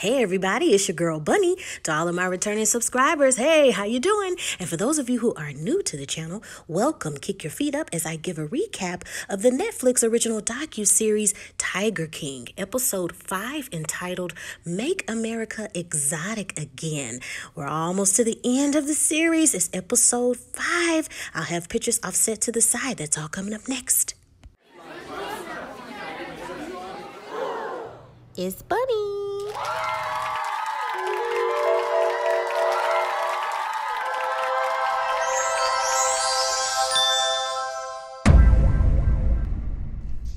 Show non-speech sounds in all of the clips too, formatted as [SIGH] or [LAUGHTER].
Hey everybody, it's your girl Bunny. To all of my returning subscribers, hey, how you doing? And for those of you who are new to the channel, welcome. Kick your feet up as I give a recap of the Netflix original docu-series Tiger King, episode 5 entitled Make America Exotic Again. We're almost to the end of the series. It's episode 5. I'll have pictures offset to the side. That's all coming up next. It's Bunny. Woo!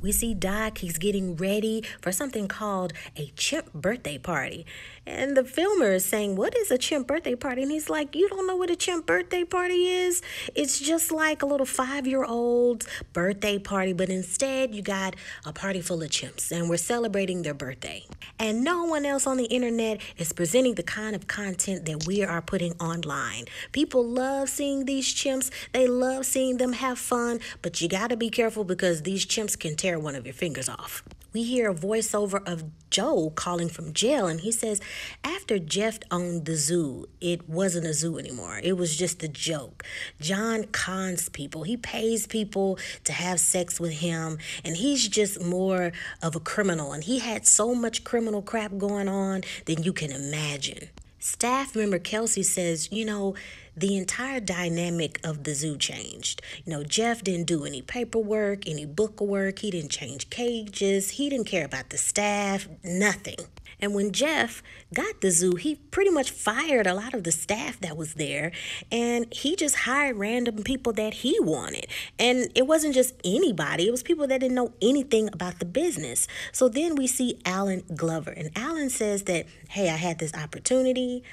we see Doc, he's getting ready for something called a chimp birthday party. And the filmer is saying, What is a chimp birthday party? And he's like, You don't know what a chimp birthday party is? It's just like a little five year old's birthday party, but instead you got a party full of chimps and we're celebrating their birthday. And no one else on the internet is presenting the kind of content that we are putting online. People love seeing these chimps, they love seeing them have fun, but you got to be careful because these chimps can tear tear one of your fingers off. We hear a voiceover of Joe calling from jail, and he says, After Jeff owned the zoo, it wasn't a zoo anymore. It was just a joke. John cons people, he pays people to have sex with him, and he's just more of a criminal. And he had so much criminal crap going on than you can imagine. Staff member Kelsey says, You know, the entire dynamic of the zoo changed. You know, Jeff didn't do any paperwork, any book work, he didn't change cages, he didn't care about the staff, nothing. And when Jeff got the zoo, he pretty much fired a lot of the staff that was there and he just hired random people that he wanted. And it wasn't just anybody, it was people that didn't know anything about the business. So then we see Alan Glover, and Alan says that, hey, I had this opportunity.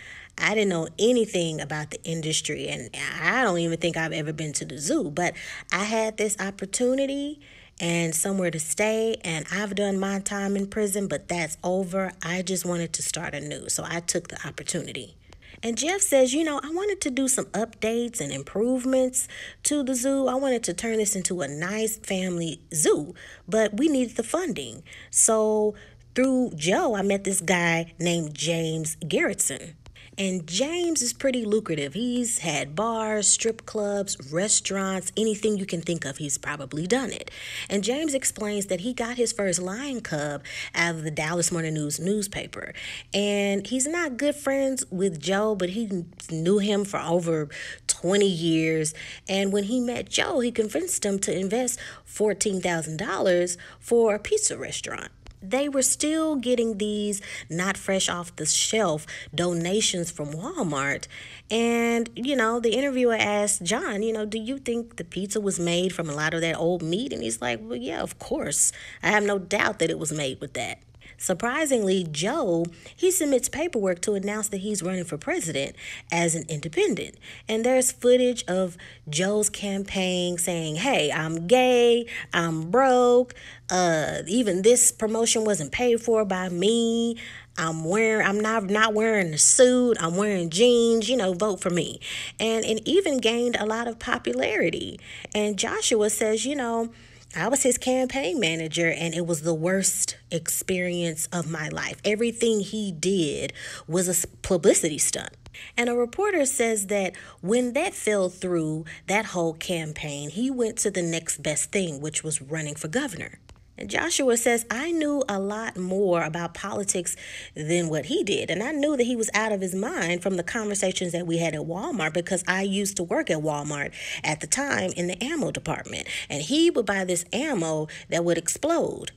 I didn't know anything about the industry, and I don't even think I've ever been to the zoo, but I had this opportunity and somewhere to stay. And I've done my time in prison, but that's over. I just wanted to start anew. So I took the opportunity. And Jeff says, you know, I wanted to do some updates and improvements to the zoo. I wanted to turn this into a nice family zoo, but we needed the funding. So through Joe, I met this guy named James Garrettson. And James is pretty lucrative. He's had bars, strip clubs, restaurants, anything you can think of, he's probably done it. And James explains that he got his first lion cub out of the Dallas Morning News newspaper. And he's not good friends with Joe, but he knew him for over 20 years. And when he met Joe, he convinced him to invest $14,000 for a pizza restaurant they were still getting these not fresh off the shelf donations from Walmart. And, you know, the interviewer asked John, you know, do you think the pizza was made from a lot of that old meat? And he's like, well, yeah, of course. I have no doubt that it was made with that. Surprisingly, Joe, he submits paperwork to announce that he's running for president as an independent. And there's footage of Joe's campaign saying, "Hey, I'm gay, I'm broke, uh even this promotion wasn't paid for by me." I'm wearing I'm not not wearing a suit, I'm wearing jeans, you know, vote for me. And it even gained a lot of popularity. And Joshua says, you know, I was his campaign manager, and it was the worst experience of my life. Everything he did was a publicity stunt. And a reporter says that when that fell through, that whole campaign, he went to the next best thing, which was running for governor. And Joshua says, I knew a lot more about politics than what he did. And I knew that he was out of his mind from the conversations that we had at Walmart because I used to work at Walmart at the time in the ammo department. And he would buy this ammo that would explode.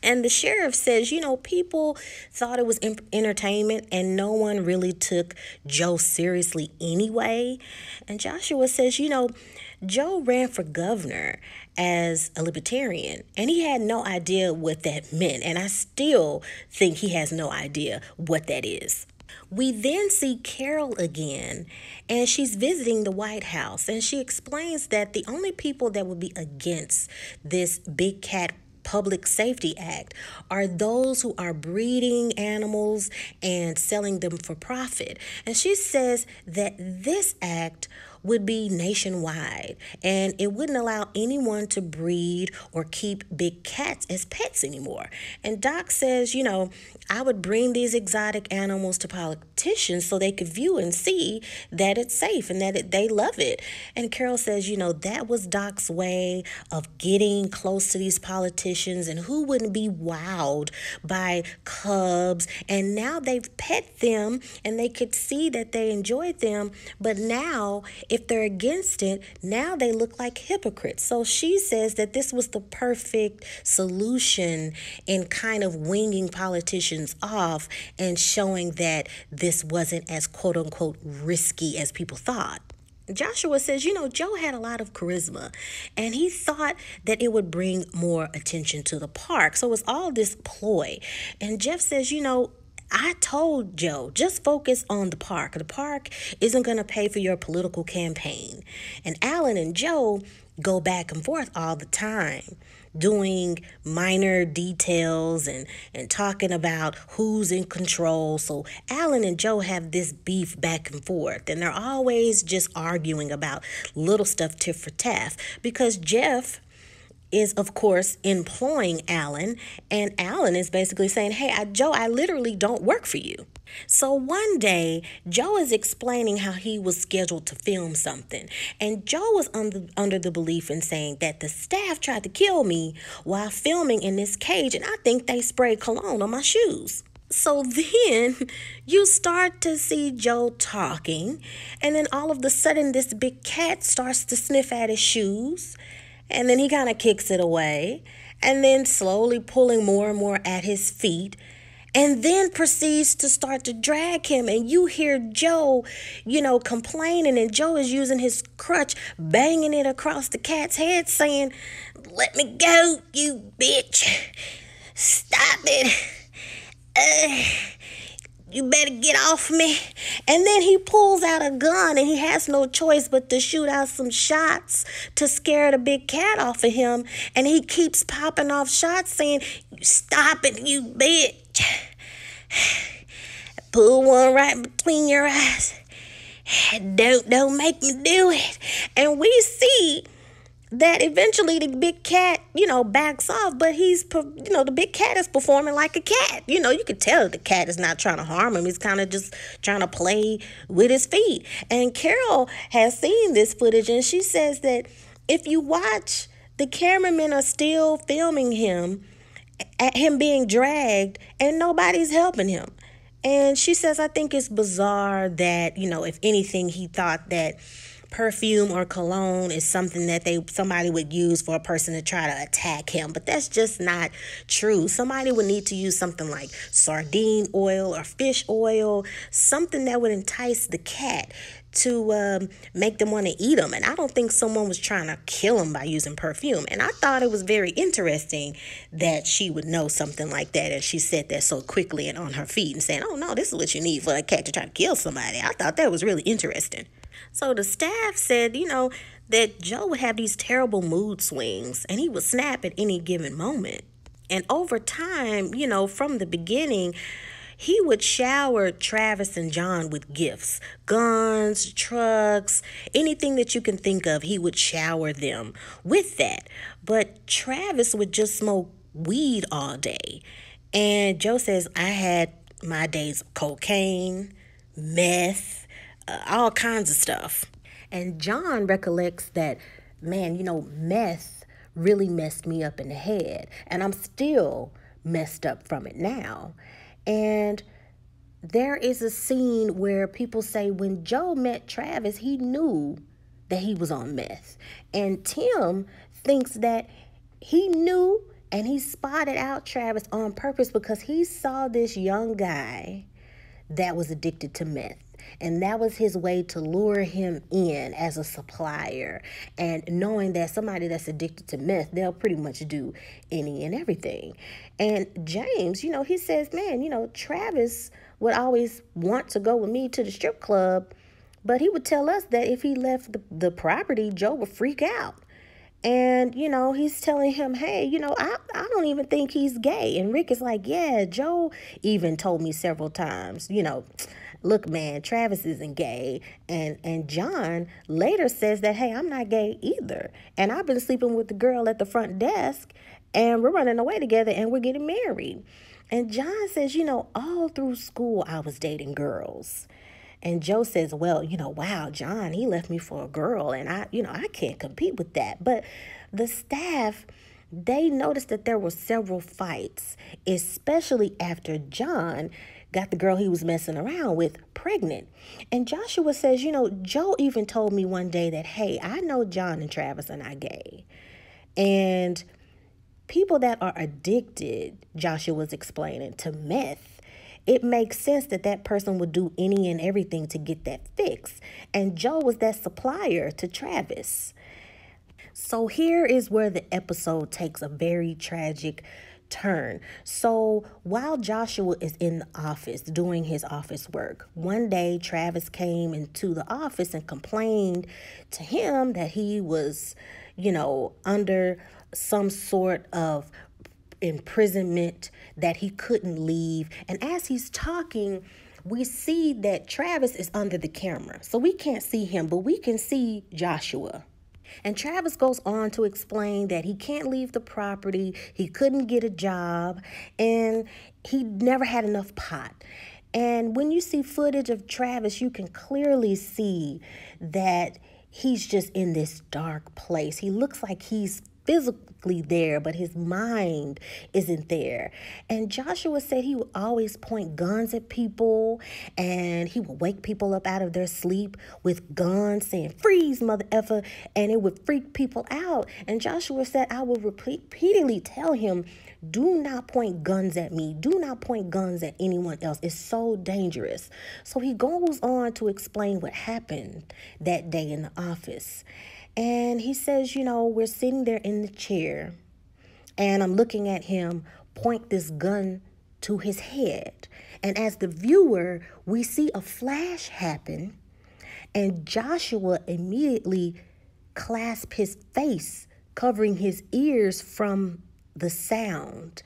And the sheriff says, you know, people thought it was entertainment and no one really took Joe seriously anyway. And Joshua says, you know, Joe ran for governor as a libertarian. And he had no idea what that meant. And I still think he has no idea what that is. We then see Carol again, and she's visiting the White House, and she explains that the only people that would be against this big cat Public Safety Act are those who are breeding animals and selling them for profit. And she says that this act would be nationwide and it wouldn't allow anyone to breed or keep big cats as pets anymore. And Doc says, you know, I would bring these exotic animals to politicians so they could view and see that it's safe and that it, they love it. And Carol says, you know, that was Doc's way of getting close to these politicians and who wouldn't be wowed by cubs. And now they've pet them and they could see that they enjoyed them, but now if they're against it, now they look like hypocrites. So she says that this was the perfect solution in kind of winging politicians off and showing that this wasn't as quote unquote risky as people thought. Joshua says, you know, Joe had a lot of charisma and he thought that it would bring more attention to the park. So it's all this ploy. And Jeff says, you know, I told Joe, just focus on the park. The park isn't going to pay for your political campaign. And Alan and Joe go back and forth all the time doing minor details and, and talking about who's in control. So Alan and Joe have this beef back and forth, and they're always just arguing about little stuff tiff for taff because Jeff is, of course, employing Alan, and Alan is basically saying, Hey, I, Joe, I literally don't work for you. So one day, Joe is explaining how he was scheduled to film something, and Joe was under, under the belief in saying that the staff tried to kill me while filming in this cage, and I think they sprayed cologne on my shoes. So [LAUGHS] then you start to see Joe talking, and then all of a sudden, this big cat starts to sniff at his shoes and then he kind of kicks it away and then slowly pulling more and more at his feet and then proceeds to start to drag him and you hear joe you know complaining and joe is using his crutch banging it across the cat's head saying let me go you bitch stop it uh, you better get off me and then he pulls out a gun and he has no choice but to shoot out some shots to scare the big cat off of him. And he keeps popping off shots saying, Stop it, you bitch. Pull one right between your eyes. Don't don't make me do it. And we see that eventually the big cat, you know, backs off, but he's, you know, the big cat is performing like a cat. You know, you could tell the cat is not trying to harm him. He's kind of just trying to play with his feet. And Carol has seen this footage and she says that if you watch, the cameramen are still filming him, at him being dragged, and nobody's helping him. And she says, I think it's bizarre that, you know, if anything, he thought that perfume or cologne is something that they somebody would use for a person to try to attack him but that's just not true somebody would need to use something like sardine oil or fish oil something that would entice the cat to um, make them want to eat them. And I don't think someone was trying to kill him by using perfume. And I thought it was very interesting that she would know something like that. And she said that so quickly and on her feet and saying, oh, no, this is what you need for a cat to try to kill somebody. I thought that was really interesting. So the staff said, you know, that Joe would have these terrible mood swings and he would snap at any given moment. And over time, you know, from the beginning, he would shower Travis and John with gifts guns, trucks, anything that you can think of, he would shower them with that. But Travis would just smoke weed all day. And Joe says, I had my days of cocaine, meth, all kinds of stuff. And John recollects that, man, you know, meth really messed me up in the head. And I'm still messed up from it now. And there is a scene where people say when Joe met Travis, he knew that he was on meth. And Tim thinks that he knew and he spotted out Travis on purpose because he saw this young guy that was addicted to meth. And that was his way to lure him in as a supplier. And knowing that somebody that's addicted to meth, they'll pretty much do any and everything. And James, you know, he says, man, you know, Travis would always want to go with me to the strip club, but he would tell us that if he left the, the property, Joe would freak out and you know he's telling him hey you know I, I don't even think he's gay and rick is like yeah joe even told me several times you know look, man, Travis isn't gay. And and John later says that, hey, I'm not gay either. And I've been sleeping with the girl at the front desk and we're running away together and we're getting married. And John says, you know, all through school I was dating girls. And Joe says, Well, you know, wow, John, he left me for a girl, and I, you know, I can't compete with that. But the staff, they noticed that there were several fights, especially after John got the girl he was messing around with pregnant. And Joshua says, You know, Joe even told me one day that, hey, I know John and Travis are not gay. And people that are addicted, Joshua was explaining, to meth it makes sense that that person would do any and everything to get that fix. And Joe was that supplier to Travis. So here is where the episode takes a very tragic turn. So while Joshua is in the office doing his office work, one day Travis came into the office and complained to him that he was, you know, under some sort of imprisonment that he couldn't leave. And as he's talking, we see that Travis is under the camera. So we can't see him, but we can see Joshua and Travis goes on to explain that he can't leave the property, he couldn't get a job, and he never had enough pot. And when you see footage of Travis, you can clearly see that he's just in this dark place. He looks like he's physically there, but his mind isn't there. And Joshua said he would always point guns at people and he would wake people up out of their sleep with guns saying, Freeze, mother effer. And it would freak people out. And Joshua said, I will repeatedly tell him, Do not point guns at me. Do not point guns at anyone else. It's so dangerous. So he goes on to explain what happened that day in the office. And he says, You know, we're sitting there in the chair, and I'm looking at him point this gun to his head. And as the viewer, we see a flash happen, and Joshua immediately clasps his face, covering his ears from the sound.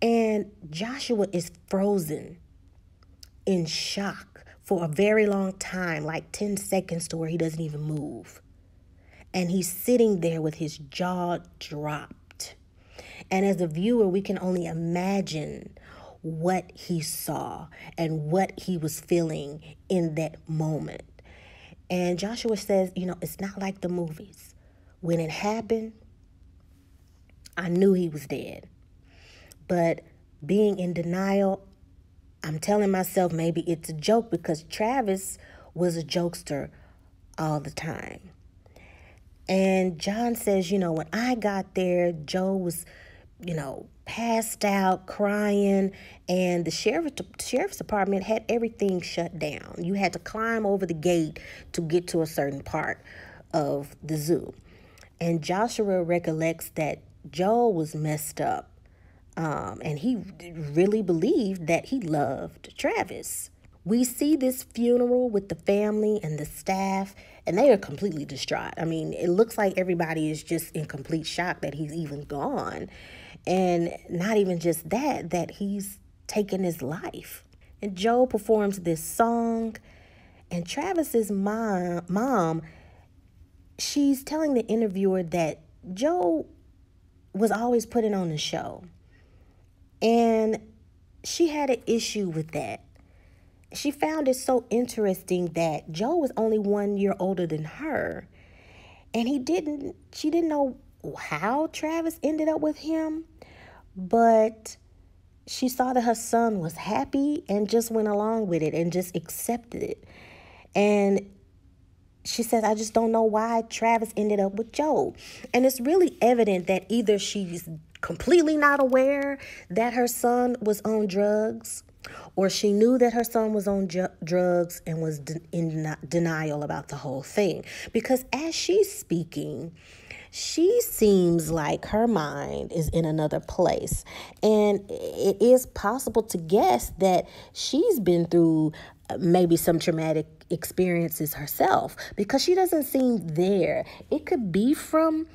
And Joshua is frozen in shock for a very long time, like 10 seconds to where he doesn't even move and he's sitting there with his jaw dropped. And as a viewer, we can only imagine what he saw and what he was feeling in that moment. And Joshua says, You know, it's not like the movies. When it happened, I knew he was dead. But being in denial, I'm telling myself maybe it's a joke because Travis was a jokester all the time. And John says, you know, when I got there, Joe was, you know, passed out, crying, and the sheriff sheriff's department had everything shut down. You had to climb over the gate to get to a certain part of the zoo. And Joshua recollects that Joe was messed up. Um, and he really believed that he loved Travis. We see this funeral with the family and the staff, and they are completely distraught. I mean, it looks like everybody is just in complete shock that he's even gone. And not even just that, that he's taken his life. And Joe performs this song, and Travis's mom, mom she's telling the interviewer that Joe was always putting on the show. And she had an issue with that she found it so interesting that Joe was only one year older than her. And he didn't, she didn't know how Travis ended up with him, but she saw that her son was happy and just went along with it and just accepted it. And she says, I just don't know why Travis ended up with Joe. And it's really evident that either she's completely not aware that her son was on drugs or she knew that her son was on ju- drugs and was de- in den- denial about the whole thing. Because as she's speaking, she seems like her mind is in another place. And it is possible to guess that she's been through uh, maybe some traumatic experiences herself because she doesn't seem there. It could be from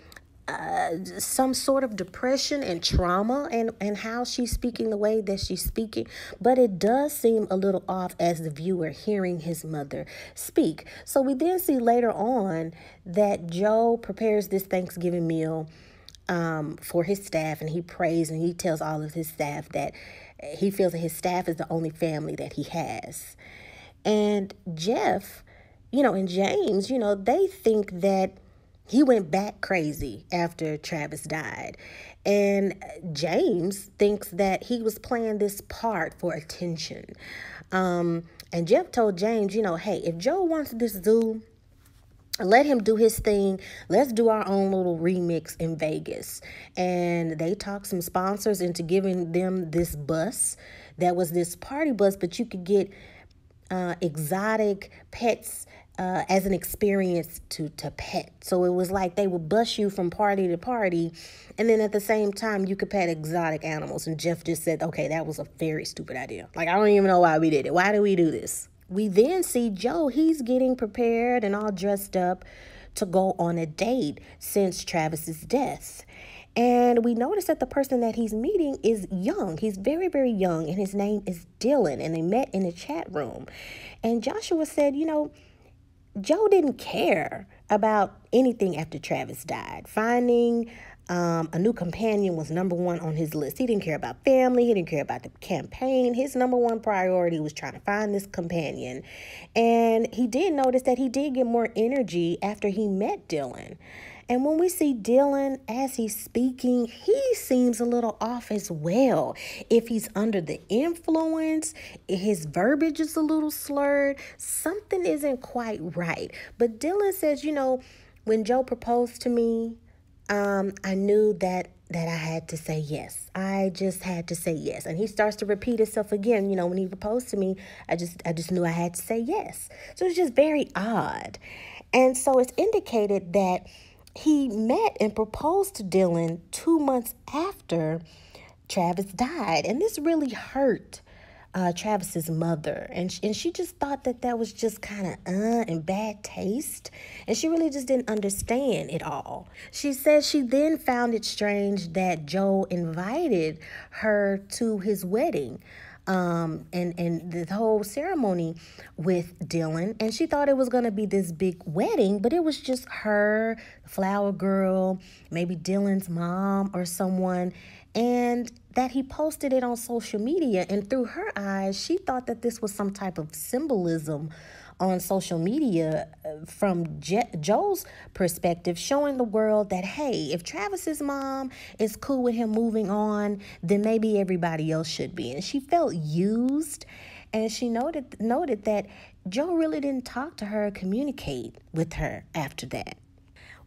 uh, some sort of depression and trauma and, and how she's speaking the way that she's speaking. But it does seem a little off as the viewer hearing his mother speak. So we then see later on that Joe prepares this Thanksgiving meal um, for his staff and he prays and he tells all of his staff that he feels that his staff is the only family that he has. And Jeff, you know, and James, you know, they think that he went back crazy after Travis died. And James thinks that he was playing this part for attention. Um, and Jeff told James, you know, hey, if Joe wants this zoo, let him do his thing. Let's do our own little remix in Vegas. And they talked some sponsors into giving them this bus that was this party bus, but you could get uh, exotic pets uh, as an experience to, to pet. So it was like they would bus you from party to party. And then at the same time, you could pet exotic animals. And Jeff just said, okay, that was a very stupid idea. Like, I don't even know why we did it. Why do we do this? We then see Joe, he's getting prepared and all dressed up to go on a date since Travis's death. And we notice that the person that he's meeting is young. He's very, very young, and his name is Dylan. And they met in a chat room. And Joshua said, You know, Joe didn't care about anything after Travis died. Finding um, a new companion was number one on his list. He didn't care about family, he didn't care about the campaign. His number one priority was trying to find this companion. And he did notice that he did get more energy after he met Dylan. And when we see Dylan as he's speaking, he seems a little off as well. If he's under the influence, his verbiage is a little slurred, something isn't quite right. But Dylan says, you know, when Joe proposed to me, um, I knew that that I had to say yes. I just had to say yes. And he starts to repeat himself again. You know, when he proposed to me, I just I just knew I had to say yes. So it's just very odd. And so it's indicated that he met and proposed to Dylan two months after Travis died. And this really hurt uh, Travis's mother. And she, and she just thought that that was just kind of uh, and bad taste. And she really just didn't understand it all. She said she then found it strange that Joe invited her to his wedding um, and and the whole ceremony with Dylan, and she thought it was gonna be this big wedding, but it was just her, flower girl, maybe Dylan's mom or someone, and that he posted it on social media, and through her eyes, she thought that this was some type of symbolism on social media uh, from Je- Joe's perspective, showing the world that, hey, if Travis's mom is cool with him moving on, then maybe everybody else should be. And she felt used. And she noted noted that Joe really didn't talk to her, communicate with her after that.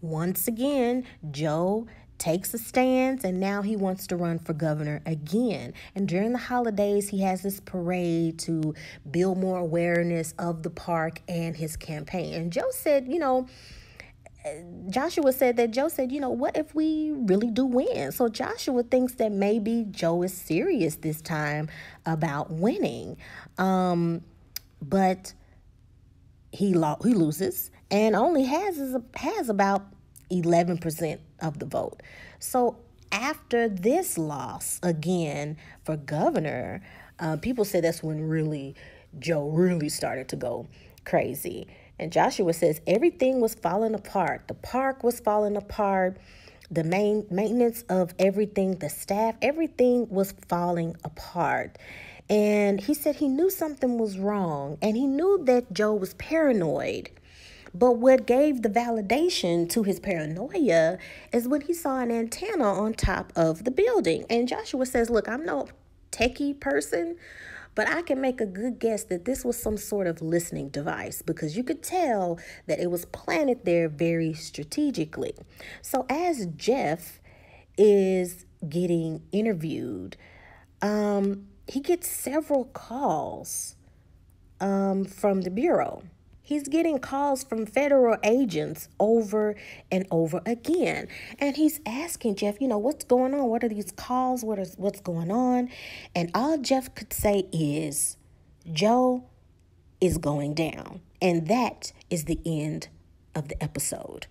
Once again, Joe takes a stance and now he wants to run for governor again. And during the holidays, he has this parade to build more awareness of the park and his campaign. And Joe said, you know, Joshua said that Joe said, you know, what if we really do win? So Joshua thinks that maybe Joe is serious this time about winning. Um, but he lo- he loses and only has has about 11% of the vote. So after this loss again for governor, uh, people say that's when really Joe really started to go crazy. And Joshua says everything was falling apart. The park was falling apart. The main maintenance of everything, the staff, everything was falling apart. And he said he knew something was wrong and he knew that Joe was paranoid but what gave the validation to his paranoia is when he saw an antenna on top of the building. And Joshua says, Look, I'm no techie person, but I can make a good guess that this was some sort of listening device because you could tell that it was planted there very strategically. So as Jeff is getting interviewed, um, he gets several calls um, from the Bureau. He's getting calls from federal agents over and over again. And he's asking Jeff, you know, what's going on? What are these calls? What is what's going on? And all Jeff could say is, Joe is going down. And that is the end of the episode.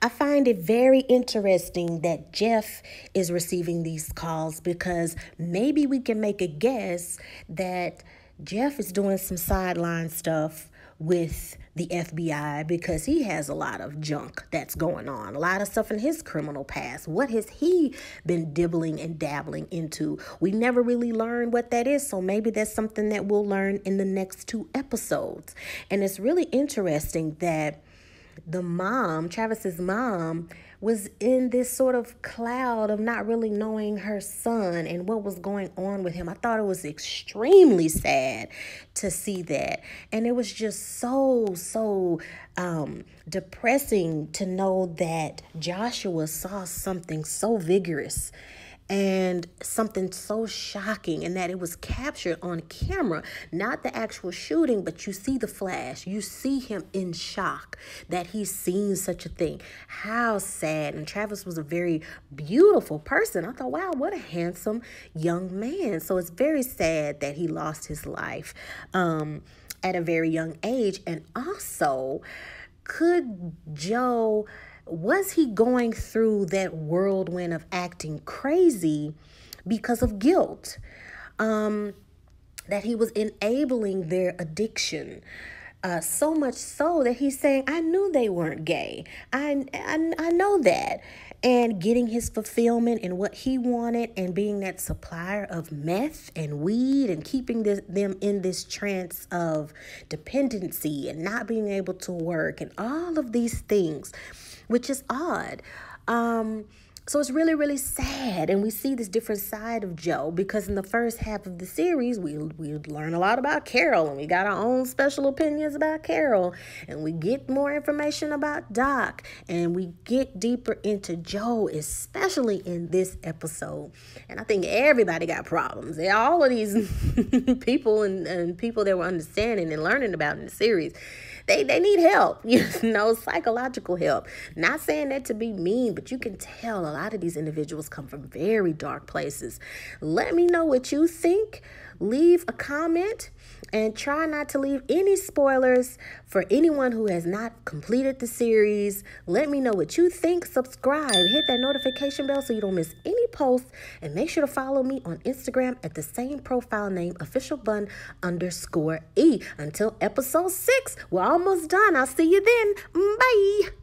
I find it very interesting that Jeff is receiving these calls because maybe we can make a guess that Jeff is doing some sideline stuff with the FBI because he has a lot of junk that's going on, a lot of stuff in his criminal past. What has he been dibbling and dabbling into? We never really learned what that is, so maybe that's something that we'll learn in the next two episodes. And it's really interesting that the mom, Travis's mom, was in this sort of cloud of not really knowing her son and what was going on with him. I thought it was extremely sad to see that. And it was just so, so um, depressing to know that Joshua saw something so vigorous and something so shocking and that it was captured on camera not the actual shooting but you see the flash you see him in shock that he's seen such a thing how sad and travis was a very beautiful person i thought wow what a handsome young man so it's very sad that he lost his life um, at a very young age and also could joe was he going through that whirlwind of acting crazy because of guilt? Um, that he was enabling their addiction. Uh, so much so that he's saying, I knew they weren't gay. I, I, I know that. And getting his fulfillment and what he wanted, and being that supplier of meth and weed, and keeping this, them in this trance of dependency and not being able to work, and all of these things which is odd. Um, so it's really, really sad. And we see this different side of Joe because in the first half of the series, we we learn a lot about Carol and we got our own special opinions about Carol. And we get more information about Doc and we get deeper into Joe, especially in this episode. And I think everybody got problems. All of these [LAUGHS] people and, and people that were understanding and learning about in the series they, they need help, [LAUGHS] you know, psychological help. Not saying that to be mean, but you can tell a lot of these individuals come from very dark places. Let me know what you think leave a comment and try not to leave any spoilers for anyone who has not completed the series. Let me know what you think. Subscribe, hit that notification bell so you don't miss any posts, and make sure to follow me on Instagram at the same profile name, official bun underscore e. Until episode six, we're almost done. I'll see you then. Bye.